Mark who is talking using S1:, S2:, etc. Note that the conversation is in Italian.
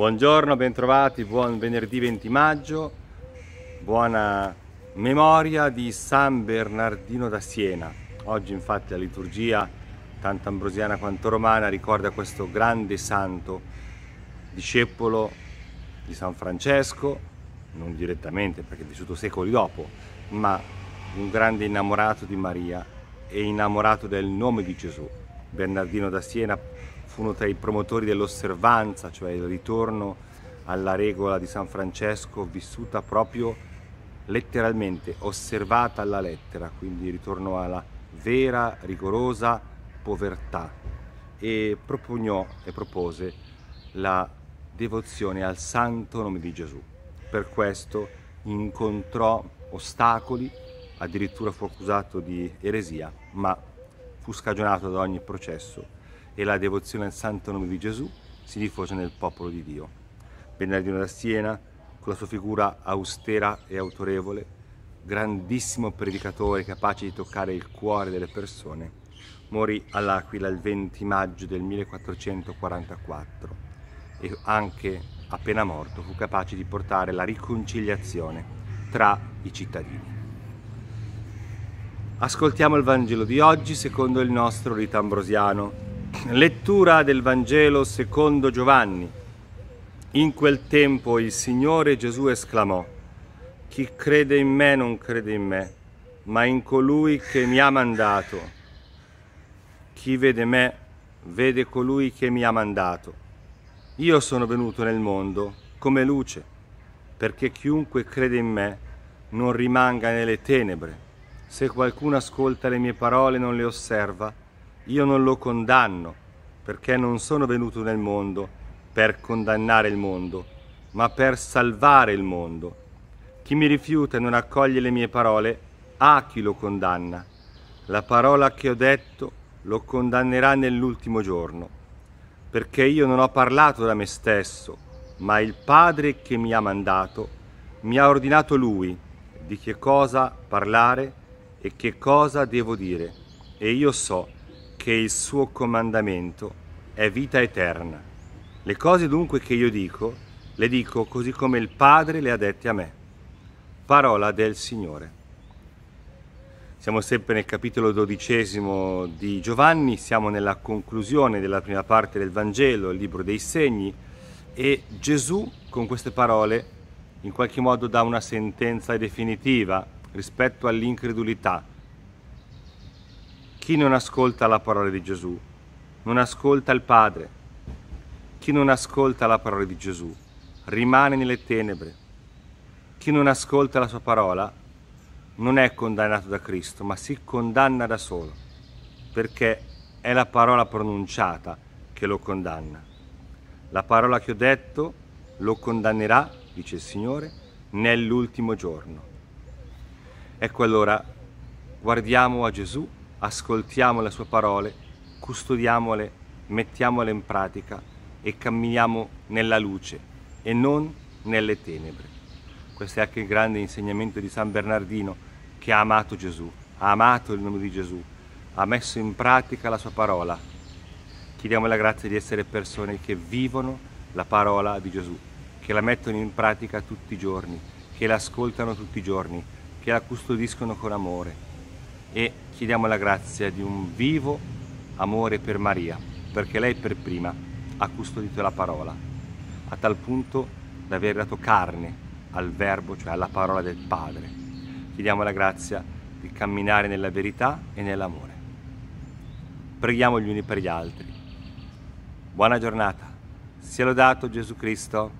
S1: Buongiorno, bentrovati, buon venerdì 20 maggio, buona memoria di San Bernardino da Siena. Oggi infatti la liturgia, tanto ambrosiana quanto romana, ricorda questo grande santo, discepolo di San Francesco, non direttamente perché è vissuto secoli dopo, ma un grande innamorato di Maria e innamorato del nome di Gesù. Bernardino da Siena fu uno tra i promotori dell'osservanza, cioè il ritorno alla regola di San Francesco vissuta proprio letteralmente, osservata alla lettera, quindi il ritorno alla vera, rigorosa povertà e propugnò e propose la devozione al santo nome di Gesù. Per questo incontrò ostacoli, addirittura fu accusato di eresia, ma fu scagionato da ogni processo e la devozione al santo nome di Gesù si diffuse nel popolo di Dio. Bernardino da Siena, con la sua figura austera e autorevole, grandissimo predicatore capace di toccare il cuore delle persone, morì all'Aquila il 20 maggio del 1444 e anche appena morto fu capace di portare la riconciliazione tra i cittadini. Ascoltiamo il Vangelo di oggi secondo il nostro rito ambrosiano Lettura del Vangelo secondo Giovanni. In quel tempo il Signore Gesù esclamò, Chi crede in me non crede in me, ma in colui che mi ha mandato. Chi vede me vede colui che mi ha mandato. Io sono venuto nel mondo come luce, perché chiunque crede in me non rimanga nelle tenebre. Se qualcuno ascolta le mie parole e non le osserva, io non lo condanno, perché non sono venuto nel mondo per condannare il mondo, ma per salvare il mondo. Chi mi rifiuta e non accoglie le mie parole, ha chi lo condanna. La parola che ho detto lo condannerà nell'ultimo giorno, perché io non ho parlato da me stesso, ma il Padre che mi ha mandato mi ha ordinato Lui di che cosa parlare e che cosa devo dire. E io so che il suo comandamento è vita eterna. Le cose dunque che io dico, le dico così come il Padre le ha dette a me. Parola del Signore. Siamo sempre nel capitolo dodicesimo di Giovanni, siamo nella conclusione della prima parte del Vangelo, il libro dei segni, e Gesù con queste parole in qualche modo dà una sentenza definitiva rispetto all'incredulità, chi non ascolta la parola di Gesù non ascolta il Padre. Chi non ascolta la parola di Gesù rimane nelle tenebre. Chi non ascolta la sua parola non è condannato da Cristo, ma si condanna da solo, perché è la parola pronunciata che lo condanna. La parola che ho detto lo condannerà, dice il Signore, nell'ultimo giorno. Ecco allora, guardiamo a Gesù ascoltiamo le sue parole, custodiamole, mettiamole in pratica e camminiamo nella luce e non nelle tenebre. Questo è anche il grande insegnamento di San Bernardino che ha amato Gesù, ha amato il nome di Gesù, ha messo in pratica la sua parola. Chiediamo la grazia di essere persone che vivono la parola di Gesù, che la mettono in pratica tutti i giorni, che la ascoltano tutti i giorni, che la custodiscono con amore e chiediamo la grazia di un vivo amore per Maria, perché lei per prima ha custodito la parola, a tal punto da aver dato carne al verbo, cioè alla parola del Padre. Chiediamo la grazia di camminare nella verità e nell'amore. Preghiamo gli uni per gli altri. Buona giornata. Sia lodato Gesù Cristo.